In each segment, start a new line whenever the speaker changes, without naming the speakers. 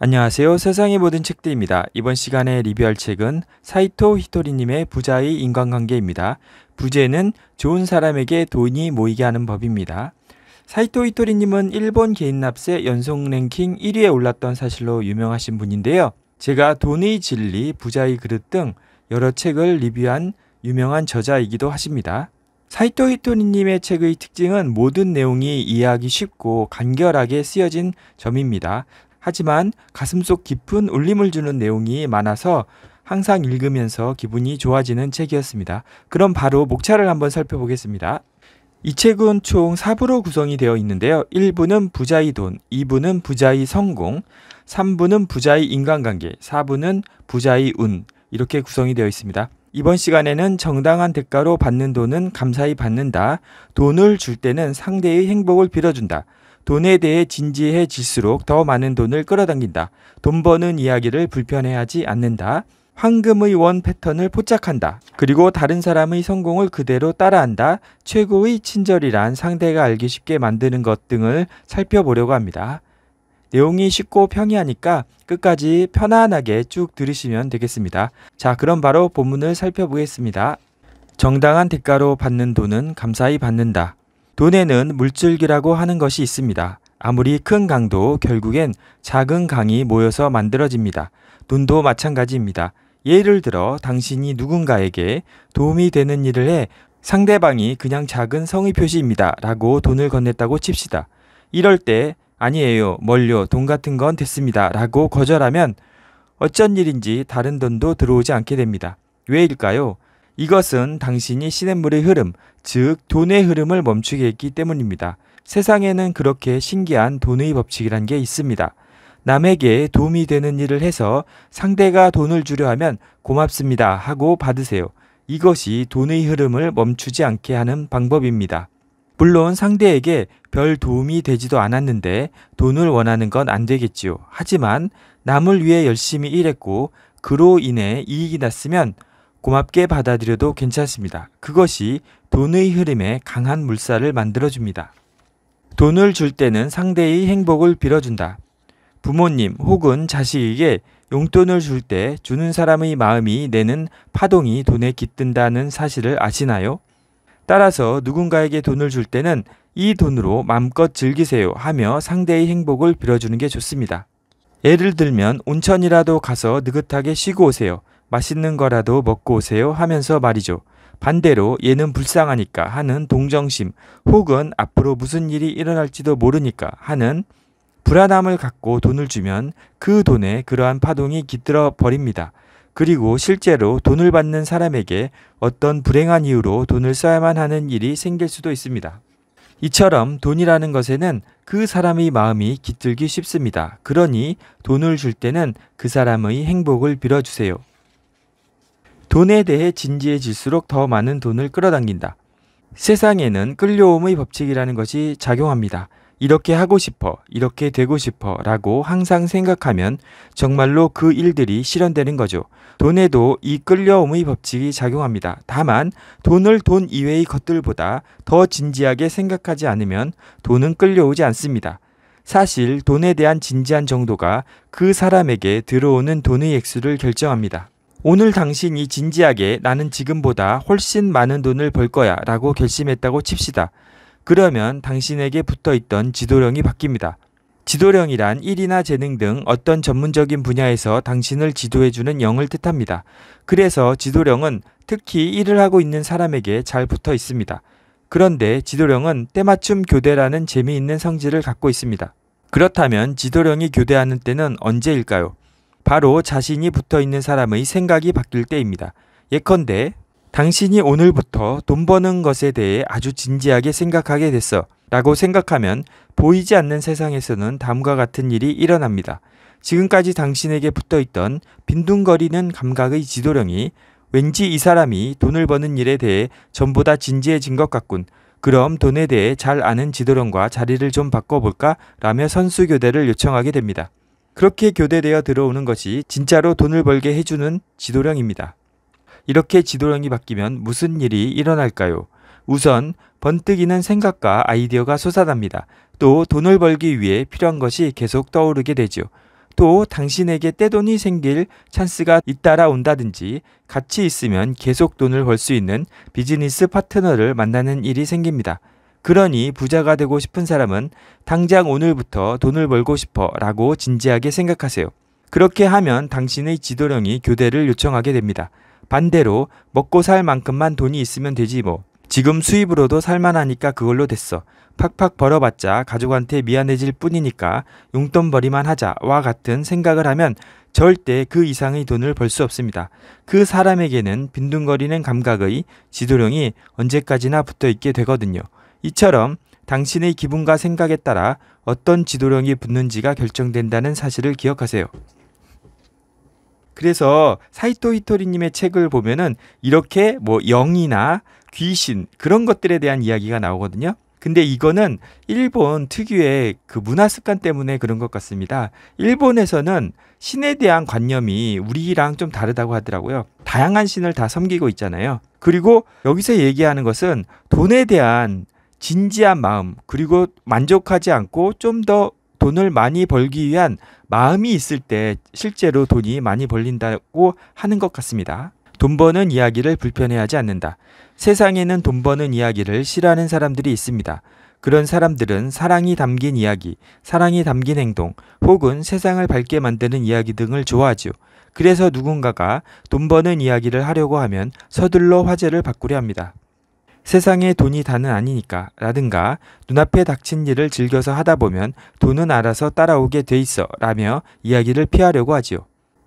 안녕하세요. 세상의 모든 책들입니다. 이번 시간에 리뷰할 책은 사이토 히토리님의 부자의 인간관계입니다. 부제는 좋은 사람에게 돈이 모이게 하는 법입니다. 사이토 히토리님은 일본 개인 납세 연속 랭킹 1위에 올랐던 사실로 유명하신 분인데요. 제가 돈의 진리, 부자의 그릇 등 여러 책을 리뷰한 유명한 저자이기도 하십니다. 사이토 히토리님의 책의 특징은 모든 내용이 이해하기 쉽고 간결하게 쓰여진 점입니다. 하지만 가슴속 깊은 울림을 주는 내용이 많아서 항상 읽으면서 기분이 좋아지는 책이었습니다. 그럼 바로 목차를 한번 살펴보겠습니다. 이 책은 총 4부로 구성이 되어 있는데요. 1부는 부자의 돈, 2부는 부자의 성공, 3부는 부자의 인간관계, 4부는 부자의 운 이렇게 구성이 되어 있습니다. 이번 시간에는 정당한 대가로 받는 돈은 감사히 받는다. 돈을 줄 때는 상대의 행복을 빌어준다. 돈에 대해 진지해질수록 더 많은 돈을 끌어당긴다. 돈 버는 이야기를 불편해하지 않는다. 황금의 원 패턴을 포착한다. 그리고 다른 사람의 성공을 그대로 따라한다. 최고의 친절이란 상대가 알기 쉽게 만드는 것 등을 살펴보려고 합니다. 내용이 쉽고 평이하니까 끝까지 편안하게 쭉 들으시면 되겠습니다. 자, 그럼 바로 본문을 살펴보겠습니다. 정당한 대가로 받는 돈은 감사히 받는다. 돈에는 물줄기라고 하는 것이 있습니다. 아무리 큰 강도 결국엔 작은 강이 모여서 만들어집니다. 돈도 마찬가지입니다. 예를 들어 당신이 누군가에게 도움이 되는 일을 해 상대방이 그냥 작은 성의 표시입니다. 라고 돈을 건넸다고 칩시다. 이럴 때 아니에요. 멀려. 돈 같은 건 됐습니다. 라고 거절하면 어쩐 일인지 다른 돈도 들어오지 않게 됩니다. 왜일까요? 이것은 당신이 시냇물의 흐름, 즉 돈의 흐름을 멈추게 했기 때문입니다. 세상에는 그렇게 신기한 돈의 법칙이란 게 있습니다. 남에게 도움이 되는 일을 해서 상대가 돈을 주려 하면 고맙습니다 하고 받으세요. 이것이 돈의 흐름을 멈추지 않게 하는 방법입니다. 물론 상대에게 별 도움이 되지도 않았는데 돈을 원하는 건 안 되겠지요. 하지만 남을 위해 열심히 일했고 그로 인해 이익이 났으면 고맙게 받아들여도 괜찮습니다. 그것이 돈의 흐름에 강한 물살을 만들어줍니다. 돈을 줄 때는 상대의 행복을 빌어준다. 부모님 혹은 자식에게 용돈을 줄 때 주는 사람의 마음이 내는 파동이 돈에 깃든다는 사실을 아시나요? 따라서 누군가에게 돈을 줄 때는 이 돈으로 마음껏 즐기세요 하며 상대의 행복을 빌어주는 게 좋습니다. 예를 들면 온천이라도 가서 느긋하게 쉬고 오세요. 맛있는 거라도 먹고 오세요 하면서 말이죠. 반대로 얘는 불쌍하니까 하는 동정심 혹은 앞으로 무슨 일이 일어날지도 모르니까 하는 불안함을 갖고 돈을 주면 그 돈에 그러한 파동이 깃들어 버립니다. 그리고 실제로 돈을 받는 사람에게 어떤 불행한 이유로 돈을 써야만 하는 일이 생길 수도 있습니다. 이처럼 돈이라는 것에는 그 사람의 마음이 깃들기 쉽습니다. 그러니 돈을 줄 때는 그 사람의 행복을 빌어주세요. 돈에 대해 진지해질수록 더 많은 돈을 끌어당긴다. 세상에는 끌려옴의 법칙이라는 것이 작용합니다. 이렇게 하고 싶어, 이렇게 되고 싶어 라고 항상 생각하면 정말로 그 일들이 실현되는 거죠. 돈에도 이 끌려옴의 법칙이 작용합니다. 다만 돈을 돈 이외의 것들보다 더 진지하게 생각하지 않으면 돈은 끌려오지 않습니다. 사실 돈에 대한 진지한 정도가 그 사람에게 들어오는 돈의 액수를 결정합니다. 오늘 당신이 진지하게 나는 지금보다 훨씬 많은 돈을 벌 거야 라고 결심했다고 칩시다. 그러면 당신에게 붙어 있던 지도령이 바뀝니다. 지도령이란 일이나 재능 등 어떤 전문적인 분야에서 당신을 지도해주는 영을 뜻합니다. 그래서 지도령은 특히 일을 하고 있는 사람에게 잘 붙어 있습니다. 그런데 지도령은 때맞춤 교대라는 재미있는 성질을 갖고 있습니다. 그렇다면 지도령이 교대하는 때는 언제일까요? 바로 자신이 붙어 있는 사람의 생각이 바뀔 때입니다. 예컨대 당신이 오늘부터 돈 버는 것에 대해 아주 진지하게 생각하게 됐어 라고 생각하면 보이지 않는 세상에서는 다음과 같은 일이 일어납니다. 지금까지 당신에게 붙어 있던 빈둥거리는 감각의 지도령이 왠지 이 사람이 돈을 버는 일에 대해 전부 다 진지해진 것 같군. 그럼 돈에 대해 잘 아는 지도령과 자리를 좀 바꿔볼까? 라며 선수 교대를 요청하게 됩니다. 그렇게 교대되어 들어오는 것이 진짜로 돈을 벌게 해주는 지도령입니다. 이렇게 지도령이 바뀌면 무슨 일이 일어날까요? 우선 번뜩이는 생각과 아이디어가 솟아납니다. 또 돈을 벌기 위해 필요한 것이 계속 떠오르게 되죠. 또 당신에게 떼돈이 생길 찬스가 잇따라 온다든지 같이 있으면 계속 돈을 벌 수 있는 비즈니스 파트너를 만나는 일이 생깁니다. 그러니 부자가 되고 싶은 사람은 당장 오늘부터 돈을 벌고 싶어 라고 진지하게 생각하세요. 그렇게 하면 당신의 지도령이 교대를 요청하게 됩니다. 반대로 먹고 살 만큼만 돈이 있으면 되지 뭐. 지금 수입으로도 살만하니까 그걸로 됐어. 팍팍 벌어봤자 가족한테 미안해질 뿐이니까 용돈벌이만 하자와 같은 생각을 하면 절대 그 이상의 돈을 벌 수 없습니다. 그 사람에게는 빈둥거리는 감각의 지도령이 언제까지나 붙어 있게 되거든요. 이처럼 당신의 기분과 생각에 따라 어떤 지도령이 붙는지가 결정된다는 사실을 기억하세요. 그래서 사이토 히토리님의 책을 보면은 이렇게 뭐 영이나 귀신 그런 것들에 대한 이야기가 나오거든요. 근데 이거는 일본 특유의 그 문화 습관 때문에 그런 것 같습니다. 일본에서는 신에 대한 관념이 우리랑 좀 다르다고 하더라고요. 다양한 신을 다 섬기고 있잖아요. 그리고 여기서 얘기하는 것은 돈에 대한 진지한 마음 그리고 만족하지 않고 좀 더 돈을 많이 벌기 위한 마음이 있을 때 실제로 돈이 많이 벌린다고 하는 것 같습니다. 돈 버는 이야기를 불편해하지 않는다. 세상에는 돈 버는 이야기를 싫어하는 사람들이 있습니다. 그런 사람들은 사랑이 담긴 이야기, 사랑이 담긴 행동, 혹은 세상을 밝게 만드는 이야기 등을 좋아하죠 그래서 누군가가 돈 버는 이야기를 하려고 하면 서둘러 화제를 바꾸려 합니다. 세상에 돈이 다는 아니니까 라든가 눈앞에 닥친 일을 즐겨서 하다 보면 돈은 알아서 따라오게 돼 있어 라며 이야기를 피하려고 하지요.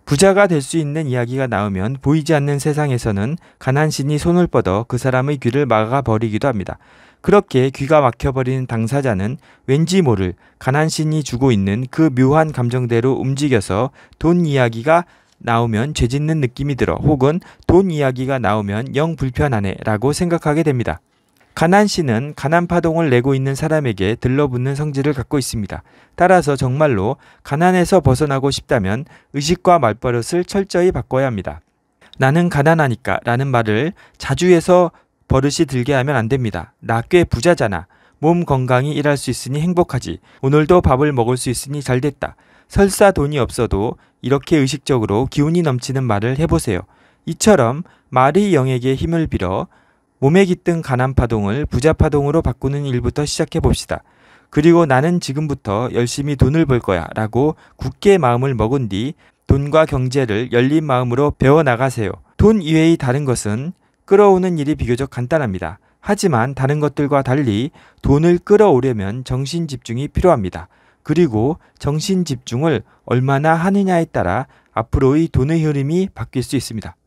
부자가 될 수 있는 이야기가 나오면 보이지 않는 세상에서는 가난신이 손을 뻗어 그 사람의 귀를 막아버리기도 합니다. 그렇게 귀가 막혀버리는 당사자는 왠지 모를 가난신이 주고 있는 그 묘한 감정대로 움직여서 돈 이야기가 나오면 죄짓는 느낌이 들어 혹은 돈 이야기가 나오면 영 불편하네 라고 생각하게 됩니다. 가난씨는 가난파동을 내고 있는 사람에게 들러붙는 성질을 갖고 있습니다. 따라서 정말로 가난에서 벗어나고 싶다면 의식과 말버릇을 철저히 바꿔야 합니다. 나는 가난하니까 라는 말을 자주 해서 버릇이 들게 하면 안 됩니다. 나 꽤 부자잖아. 몸 건강히 일할 수 있으니 행복하지. 오늘도 밥을 먹을 수 있으니 잘 됐다. 설사 돈이 없어도 이렇게 의식적으로 기운이 넘치는 말을 해보세요. 이처럼 말이 영에게 힘을 빌어 몸에 깃든 가난 파동을 부자 파동으로 바꾸는 일부터 시작해 봅시다. 그리고 나는 지금부터 열심히 돈을 벌 거야 라고 굳게 마음을 먹은 뒤 돈과 경제를 열린 마음으로 배워나가세요. 돈 이외의 다른 것은 끌어오는 일이 비교적 간단합니다. 하지만 다른 것들과 달리 돈을 끌어오려면 정신 집중이 필요합니다. 그리고 정신 집중을 얼마나 하느냐에 따라 앞으로의 돈의 흐름이 바뀔 수 있습니다.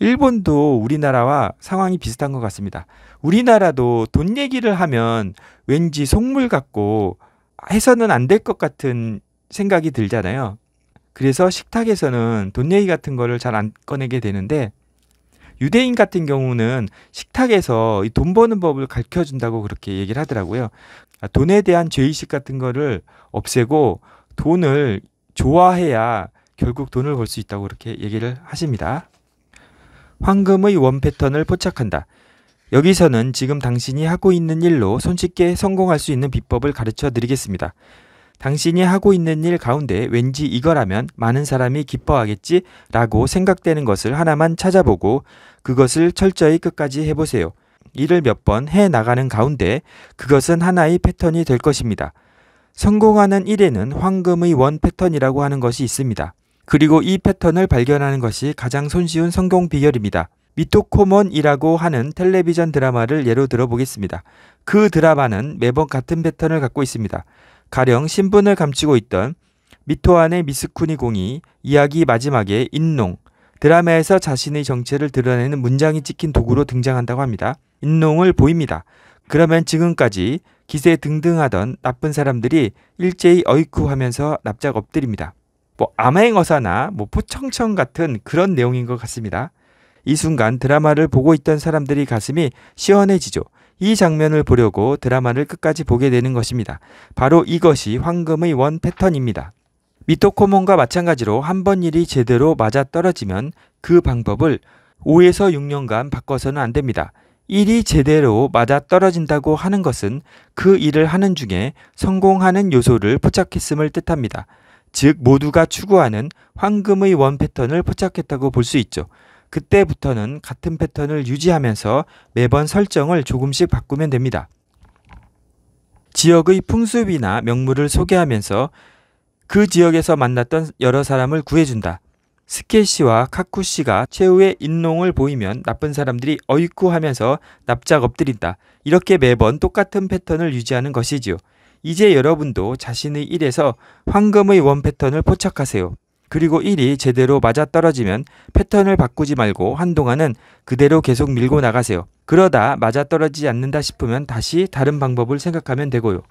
일본도 우리나라와 상황이 비슷한 것 같습니다. 우리나라도 돈 얘기를 하면 왠지 속물 같고 해서는 안 될 것 같은 생각이 들잖아요. 그래서 식탁에서는 돈 얘기 같은 거를 잘 안 꺼내게 되는데 유대인 같은 경우는 식탁에서 이 돈 버는 법을 가르쳐 준다고 그렇게 얘기를 하더라고요. 아, 돈에 대한 죄의식 같은 거를 없애고 돈을 좋아해야 결국 돈을 벌 수 있다고 그렇게 얘기를 하십니다. 황금의 원 패턴을 포착한다. 여기서는 지금 당신이 하고 있는 일로 손쉽게 성공할 수 있는 비법을 가르쳐 드리겠습니다. 당신이 하고 있는 일 가운데 왠지 이거라면 많은 사람이 기뻐하겠지 라고 생각되는 것을 하나만 찾아보고 그것을 철저히 끝까지 해보세요. 일을 몇 번 해 나가는 가운데 그것은 하나의 패턴이 될 것입니다. 성공하는 일에는 황금의 원 패턴이라고 하는 것이 있습니다. 그리고 이 패턴을 발견하는 것이 가장 손쉬운 성공 비결입니다. 미토코몬이라고 하는 텔레비전 드라마를 예로 들어보겠습니다. 그 드라마는 매번 같은 패턴을 갖고 있습니다. 가령 신분을 감추고 있던 미토안의 미스쿠니 공이 이야기 마지막에 인농, 드라마에서 자신의 정체를 드러내는 문장이 찍힌 도구로 등장한다고 합니다. 인농을 보입니다. 그러면 지금까지 기세 등등하던 나쁜 사람들이 일제히 어이쿠하면서 납작 엎드립니다. 뭐 암행어사나 뭐 포청청 같은 그런 내용인 것 같습니다. 이 순간 드라마를 보고 있던 사람들이 가슴이 시원해지죠. 이 장면을 보려고 드라마를 끝까지 보게 되는 것입니다. 바로 이것이 황금의 원 패턴입니다. 미토코몬과 마찬가지로 한 번 일이 제대로 맞아 떨어지면 그 방법을 5에서 6년간 바꿔서는 안 됩니다. 일이 제대로 맞아 떨어진다고 하는 것은 그 일을 하는 중에 성공하는 요소를 포착했음을 뜻합니다. 즉, 모두가 추구하는 황금의 원 패턴을 포착했다고 볼 수 있죠. 그때부터는 같은 패턴을 유지하면서 매번 설정을 조금씩 바꾸면 됩니다. 지역의 풍습이나 명물을 소개하면서 그 지역에서 만났던 여러 사람을 구해준다. 스케 시와 카쿠 시가 최후의 인농을 보이면 나쁜 사람들이 어이쿠 하면서 납작 엎드린다. 이렇게 매번 똑같은 패턴을 유지하는 것이지요. 이제 여러분도 자신의 일에서 황금의 원 패턴을 포착하세요. 그리고 1이 제대로 맞아떨어지면 패턴을 바꾸지 말고 한동안은 그대로 계속 밀고 나가세요. 그러다 맞아떨어지지 않는다 싶으면 다시 다른 방법을 생각하면 되고요.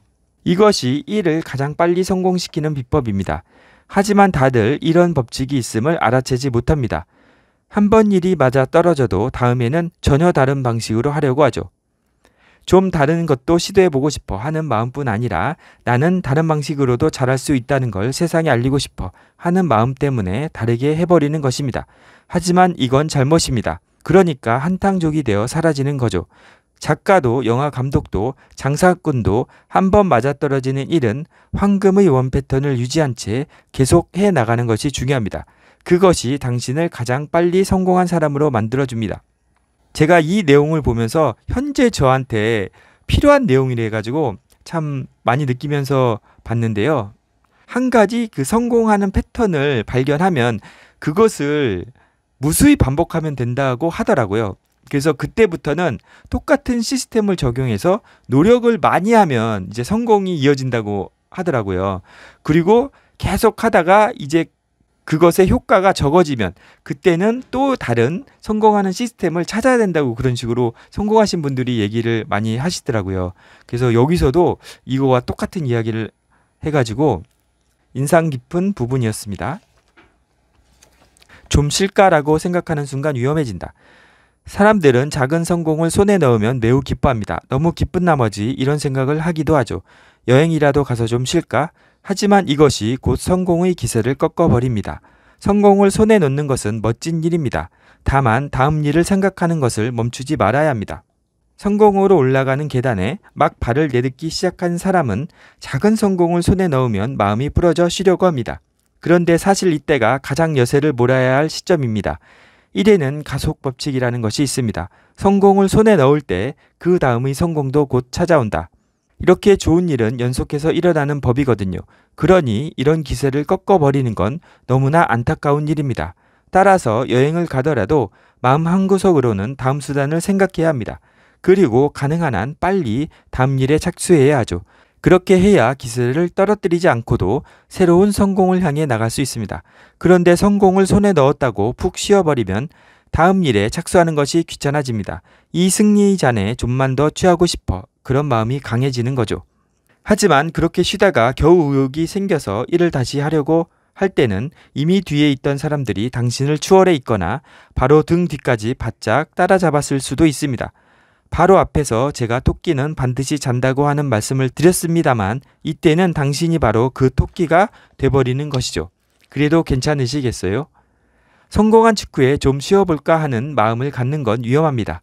이것이 1을 가장 빨리 성공시키는 비법입니다. 하지만 다들 이런 법칙이 있음을 알아채지 못합니다. 한 번 일이 맞아 떨어져도 다음에는 전혀 다른 방식으로 하려고 하죠. 좀 다른 것도 시도해보고 싶어 하는 마음뿐 아니라 나는 다른 방식으로도 잘할 수 있다는 걸 세상에 알리고 싶어 하는 마음 때문에 다르게 해버리는 것입니다. 하지만 이건 잘못입니다. 그러니까 한탕족이 되어 사라지는 거죠. 작가도 영화 감독도 장사꾼도 한 번 맞아떨어지는 일은 황금의 원 패턴을 유지한 채 계속 해 나가는 것이 중요합니다. 그것이 당신을 가장 빨리 성공한 사람으로 만들어줍니다. 제가 이 내용을 보면서 현재 저한테 필요한 내용이래 가지고 참 많이 느끼면서 봤는데요. 한 가지 그 성공하는 패턴을 발견하면 그것을 무수히 반복하면 된다고 하더라고요. 그래서 그때부터는 똑같은 시스템을 적용해서 노력을 많이 하면 이제 성공이 이어진다고 하더라고요. 그리고 계속 하다가 이제 그것의 효과가 적어지면 그때는 또 다른 성공하는 시스템을 찾아야 된다고 그런 식으로 성공하신 분들이 얘기를 많이 하시더라고요. 그래서 여기서도 이거와 똑같은 이야기를 해가지고 인상 깊은 부분이었습니다. 좀 쉴까라고 생각하는 순간 위험해진다. 사람들은 작은 성공을 손에 넣으면 매우 기뻐합니다. 너무 기쁜 나머지 이런 생각을 하기도 하죠. 여행이라도 가서 좀 쉴까? 하지만 이것이 곧 성공의 기세를 꺾어버립니다. 성공을 손에 놓는 것은 멋진 일입니다. 다만 다음 일을 생각하는 것을 멈추지 말아야 합니다. 성공으로 올라가는 계단에 막 발을 내딛기 시작한 사람은 작은 성공을 손에 넣으면 마음이 부러져 쉬려고 합니다. 그런데 사실 이때가 가장 여세를 몰아야 할 시점입니다. 이래는 가속 법칙이라는 것이 있습니다. 성공을 손에 넣을 때 그 다음의 성공도 곧 찾아온다. 이렇게 좋은 일은 연속해서 일어나는 법이거든요. 그러니 이런 기세를 꺾어버리는 건 너무나 안타까운 일입니다. 따라서 여행을 가더라도 마음 한구석으로는 다음 수단을 생각해야 합니다. 그리고 가능한 한 빨리 다음 일에 착수해야 하죠. 그렇게 해야 기세를 떨어뜨리지 않고도 새로운 성공을 향해 나갈 수 있습니다. 그런데 성공을 손에 넣었다고 푹 쉬어버리면 다음 일에 착수하는 것이 귀찮아집니다. 이 승리잔에 의 좀만 더 취하고 싶어 그런 마음이 강해지는 거죠. 하지만 그렇게 쉬다가 겨우 의욕이 생겨서 일을 다시 하려고 할 때는 이미 뒤에 있던 사람들이 당신을 추월해 있거나 바로 등 뒤까지 바짝 따라잡았을 수도 있습니다. 바로 앞에서 제가 토끼는 반드시 잔다고 하는 말씀을 드렸습니다만 이때는 당신이 바로 그 토끼가 돼버리는 것이죠. 그래도 괜찮으시겠어요? 성공한 직후에 좀 쉬어볼까 하는 마음을 갖는 건 위험합니다.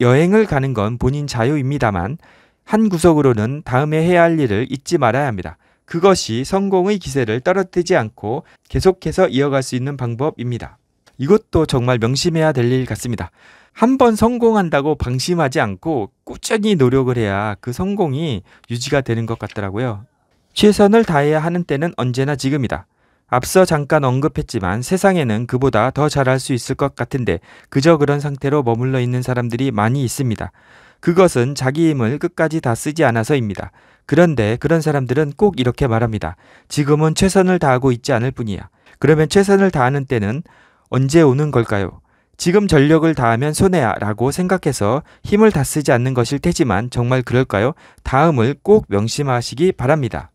여행을 가는 건 본인 자유입니다만 한 구석으로는 다음에 해야 할 일을 잊지 말아야 합니다. 그것이 성공의 기세를 떨어뜨리지 않고 계속해서 이어갈 수 있는 방법입니다. 이것도 정말 명심해야 될 일 같습니다. 한 번 성공한다고 방심하지 않고 꾸준히 노력을 해야 그 성공이 유지가 되는 것 같더라고요. 최선을 다해야 하는 때는 언제나 지금이다. 앞서 잠깐 언급했지만 세상에는 그보다 더 잘할 수 있을 것 같은데 그저 그런 상태로 머물러 있는 사람들이 많이 있습니다. 그것은 자기 힘을 끝까지 다 쓰지 않아서입니다. 그런데 그런 사람들은 꼭 이렇게 말합니다. 지금은 최선을 다하고 있지 않을 뿐이야. 그러면 최선을 다하는 때는 언제 오는 걸까요? 지금 전력을 다하면 손해야 라고 생각해서 힘을 다 쓰지 않는 것일 테지만 정말 그럴까요? 다음을 꼭 명심하시기 바랍니다.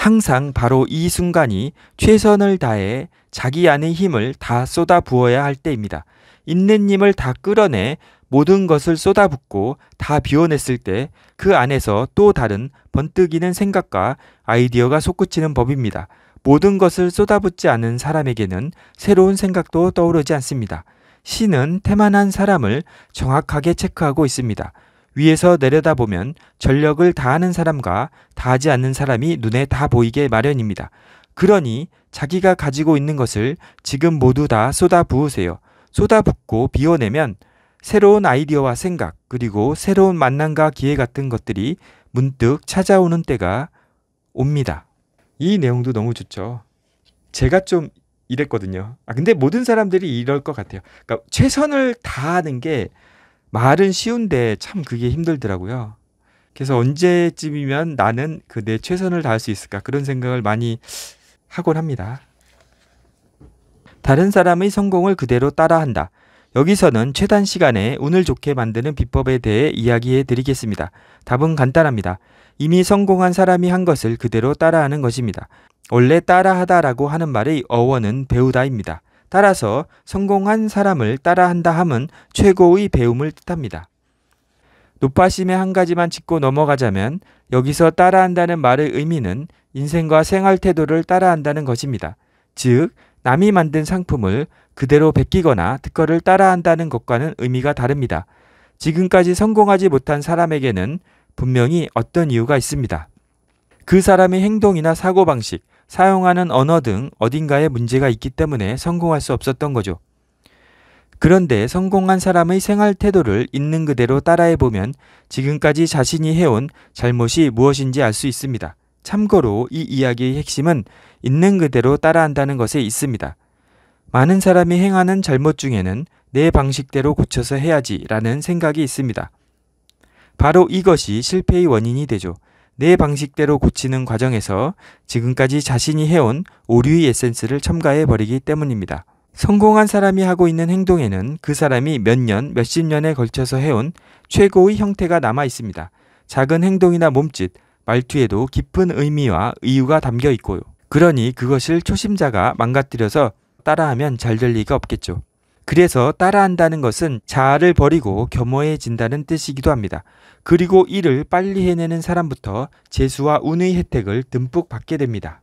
항상 바로 이 순간이 최선을 다해 자기 안의 힘을 다 쏟아 부어야 할 때입니다. 있는 힘을 다 끌어내 모든 것을 쏟아붓고 다 비워냈을 때 그 안에서 또 다른 번뜩이는 생각과 아이디어가 솟구치는 법입니다. 모든 것을 쏟아붓지 않은 사람에게는 새로운 생각도 떠오르지 않습니다. 시는 태만한 사람을 정확하게 체크하고 있습니다. 위에서 내려다보면 전력을 다하는 사람과 다하지 않는 사람이 눈에 다 보이게 마련입니다. 그러니 자기가 가지고 있는 것을 지금 모두 다 쏟아 부으세요. 쏟아 붓고 비워내면 새로운 아이디어와 생각, 그리고 새로운 만남과 기회 같은 것들이 문득 찾아오는 때가 옵니다. 이 내용도 너무 좋죠. 제가 좀 이랬거든요. 아, 근데 모든 사람들이 이럴 것 같아요. 그러니까 최선을 다하는 게 말은 쉬운데 참 그게 힘들더라고요. 그래서 언제쯤이면 나는 그내 최선을 다할 수 있을까 그런 생각을 많이 하곤 합니다. 다른 사람의 성공을 그대로 따라한다. 여기서는 최단 시간에 운을 좋게 만드는 비법에 대해 이야기해 드리겠습니다. 답은 간단합니다. 이미 성공한 사람이 한 것을 그대로 따라하는 것입니다. 원래 따라하다라고 하는 말의 어원은 배우다입니다. 따라서 성공한 사람을 따라한다 함은 최고의 배움을 뜻합니다. 노파심의 한 가지만 짚고 넘어가자면 여기서 따라한다는 말의 의미는 인생과 생활 태도를 따라한다는 것입니다. 즉, 남이 만든 상품을 그대로 베끼거나 특허를 따라한다는 것과는 의미가 다릅니다. 지금까지 성공하지 못한 사람에게는 분명히 어떤 이유가 있습니다. 그 사람의 행동이나 사고방식, 사용하는 언어 등 어딘가에 문제가 있기 때문에 성공할 수 없었던 거죠. 그런데 성공한 사람의 생활 태도를 있는 그대로 따라해 보면 지금까지 자신이 해온 잘못이 무엇인지 알 수 있습니다. 참고로 이 이야기의 핵심은 있는 그대로 따라한다는 것에 있습니다. 많은 사람이 행하는 잘못 중에는 내 방식대로 고쳐서 해야지라는 생각이 있습니다. 바로 이것이 실패의 원인이 되죠. 내 방식대로 고치는 과정에서 지금까지 자신이 해온 오류의 에센스를 첨가해 버리기 때문입니다. 성공한 사람이 하고 있는 행동에는 그 사람이 몇 년, 몇십 년에 걸쳐서 해온 최고의 형태가 남아 있습니다. 작은 행동이나 몸짓, 말투에도 깊은 의미와 이유가 담겨 있고요. 그러니 그것을 초심자가 망가뜨려서 따라하면 잘 될 리가 없겠죠. 그래서 따라한다는 것은 자아를 버리고 겸허해진다는 뜻이기도 합니다. 그리고 이를 빨리 해내는 사람부터 재수와 운의 혜택을 듬뿍 받게 됩니다.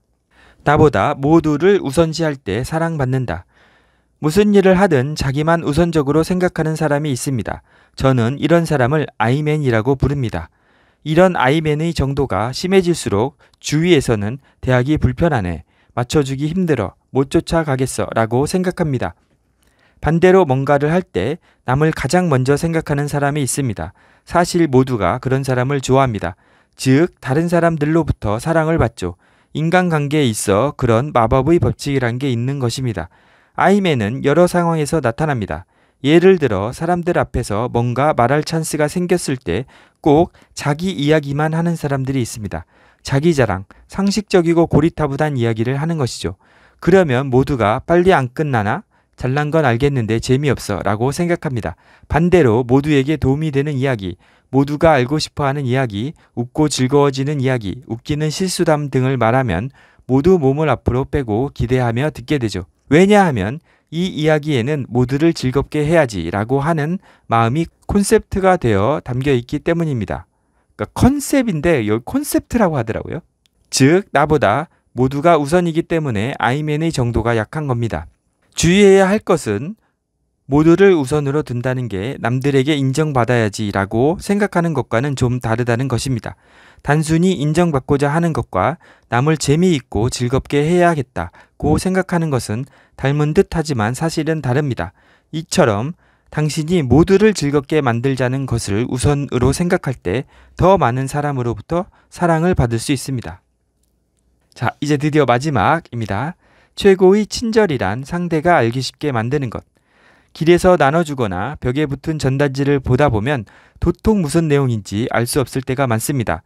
나보다 모두를 우선시할 때 사랑받는다. 무슨 일을 하든 자기만 우선적으로 생각하는 사람이 있습니다. 저는 이런 사람을 아이맨이라고 부릅니다. 이런 아이맨의 정도가 심해질수록 주위에서는 대학이 불편하네, 맞춰주기 힘들어, 못 쫓아가겠어 라고 생각합니다. 반대로 뭔가를 할 때 남을 가장 먼저 생각하는 사람이 있습니다. 사실 모두가 그런 사람을 좋아합니다. 즉, 다른 사람들로부터 사랑을 받죠. 인간관계에 있어 그런 마법의 법칙이란 게 있는 것입니다. 아이맨은 여러 상황에서 나타납니다. 예를 들어 사람들 앞에서 뭔가 말할 찬스가 생겼을 때 꼭 자기 이야기만 하는 사람들이 있습니다. 자기 자랑, 상식적이고 고리타분한 이야기를 하는 것이죠. 그러면 모두가 빨리 안 끝나나? 잘난 건 알겠는데 재미없어 라고 생각합니다. 반대로 모두에게 도움이 되는 이야기, 모두가 알고 싶어 하는 이야기, 웃고 즐거워지는 이야기, 웃기는 실수담 등을 말하면 모두 몸을 앞으로 빼고 기대하며 듣게 되죠. 왜냐하면 이 이야기에는 모두를 즐겁게 해야지 라고 하는 마음이 콘셉트가 되어 담겨 있기 때문입니다. 그러니까 컨셉인데 여기 콘셉트라고 하더라고요. 즉, 나보다 모두가 우선이기 때문에 아이맨의 정도가 약한 겁니다. 주의해야 할 것은 모두를 우선으로 둔다는 게 남들에게 인정받아야지라고 생각하는 것과는 좀 다르다는 것입니다. 단순히 인정받고자 하는 것과 남을 재미있고 즐겁게 해야겠다고 생각하는 것은 닮은 듯 하지만 사실은 다릅니다. 이처럼 당신이 모두를 즐겁게 만들자는 것을 우선으로 생각할 때 더 많은 사람으로부터 사랑을 받을 수 있습니다. 자, 이제 드디어 마지막입니다. 최고의 친절이란 상대가 알기 쉽게 만드는 것. 길에서 나눠주거나 벽에 붙은 전단지를 보다 보면 도통 무슨 내용인지 알 수 없을 때가 많습니다.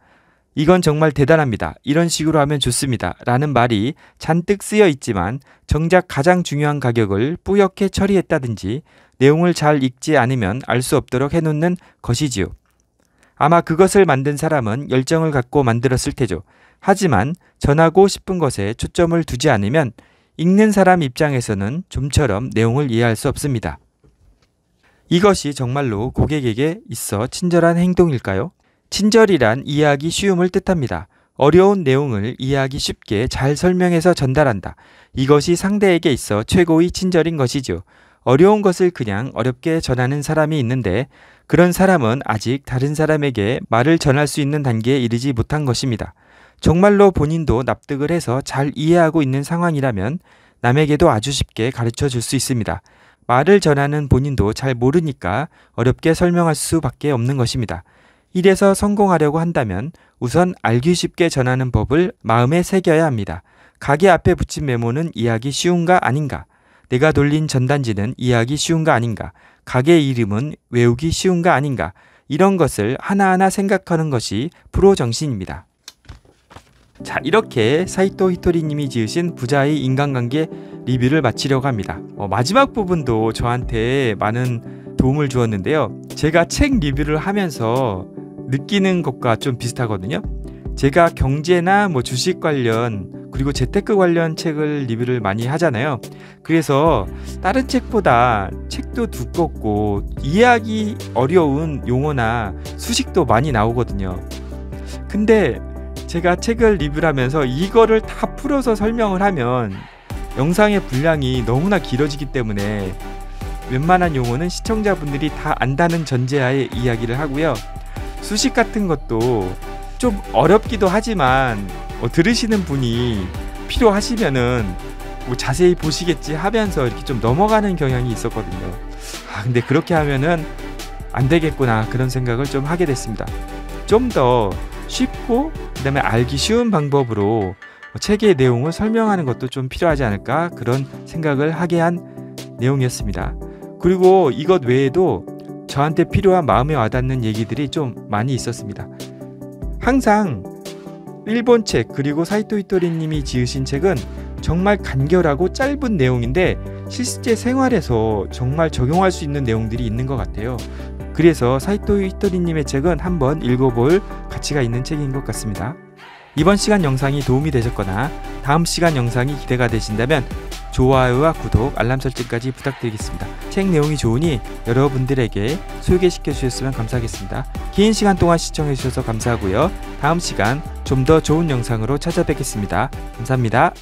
이건 정말 대단합니다. 이런 식으로 하면 좋습니다. 라는 말이 잔뜩 쓰여 있지만 정작 가장 중요한 가격을 뿌옇게 처리했다든지 내용을 잘 읽지 않으면 알 수 없도록 해놓는 것이지요. 아마 그것을 만든 사람은 열정을 갖고 만들었을 테죠. 하지만 전하고 싶은 것에 초점을 두지 않으면 읽는 사람 입장에서는 좀처럼 내용을 이해할 수 없습니다. 이것이 정말로 고객에게 있어 친절한 행동일까요? 친절이란 이해하기 쉬움을 뜻합니다. 어려운 내용을 이해하기 쉽게 잘 설명해서 전달한다. 이것이 상대에게 있어 최고의 친절인 것이죠. 어려운 것을 그냥 어렵게 전하는 사람이 있는데 그런 사람은 아직 다른 사람에게 말을 전할 수 있는 단계에 이르지 못한 것입니다. 정말로 본인도 납득을 해서 잘 이해하고 있는 상황이라면 남에게도 아주 쉽게 가르쳐 줄 수 있습니다. 말을 전하는 본인도 잘 모르니까 어렵게 설명할 수밖에 없는 것입니다. 이래서 성공하려고 한다면 우선 알기 쉽게 전하는 법을 마음에 새겨야 합니다. 가게 앞에 붙인 메모는 이해하기 쉬운가 아닌가? 내가 돌린 전단지는 이해하기 쉬운가 아닌가? 가게 이름은 외우기 쉬운가 아닌가? 이런 것을 하나하나 생각하는 것이 프로 정신입니다. 자 이렇게 사이토 히토리님이 지으신 부자의 인간관계 리뷰를 마치려고 합니다. 어, 마지막 부분도 저한테 많은 도움을 주었는데요. 제가 책 리뷰를 하면서 느끼는 것과 좀 비슷하거든요. 제가 경제나 뭐 주식 관련 그리고 재테크 관련 책을 리뷰를 많이 하잖아요. 그래서 다른 책보다 책도 두껍고 이해하기 어려운 용어나 수식도 많이 나오거든요. 근데 제가 책을 리뷰하면서 를 이거를 다 풀어서 설명을 하면 영상의 분량이 너무나 길어지기 때문에 웬만한 용어는 시청자분들이 다 안다는 전제하에 이야기를 하고요. 수식 같은 것도 좀 어렵기도 하지만 뭐 들으시는 분이 필요하시면은 뭐 자세히 보시겠지 하면서 이렇게 좀 넘어가는 경향이 있었거든요. 아, 근데 그렇게 하면은 안 되겠구나 그런 생각을 좀 하게 됐습니다. 좀더 쉽고 그다음에 알기 쉬운 방법으로 책의 내용을 설명하는 것도 좀 필요하지 않을까 그런 생각을 하게 한 내용이었습니다. 그리고 이것 외에도 저한테 필요한 마음에 와닿는 얘기들이 좀 많이 있었습니다. 항상 일본 책 그리고 사이토 히토리님이 지으신 책은 정말 간결하고 짧은 내용인데 실제 생활에서 정말 적용할 수 있는 내용들이 있는 것 같아요. 그래서 사이토 히토리님의 책은 한번 읽어볼 가치가 있는 책인 것 같습니다. 이번 시간 영상이 도움이 되셨거나 다음 시간 영상이 기대가 되신다면 좋아요와 구독, 알람 설정까지 부탁드리겠습니다. 책 내용이 좋으니 여러분들에게 소개시켜 주셨으면 감사하겠습니다. 긴 시간 동안 시청해 주셔서 감사하고요. 다음 시간 좀 더 좋은 영상으로 찾아뵙겠습니다. 감사합니다.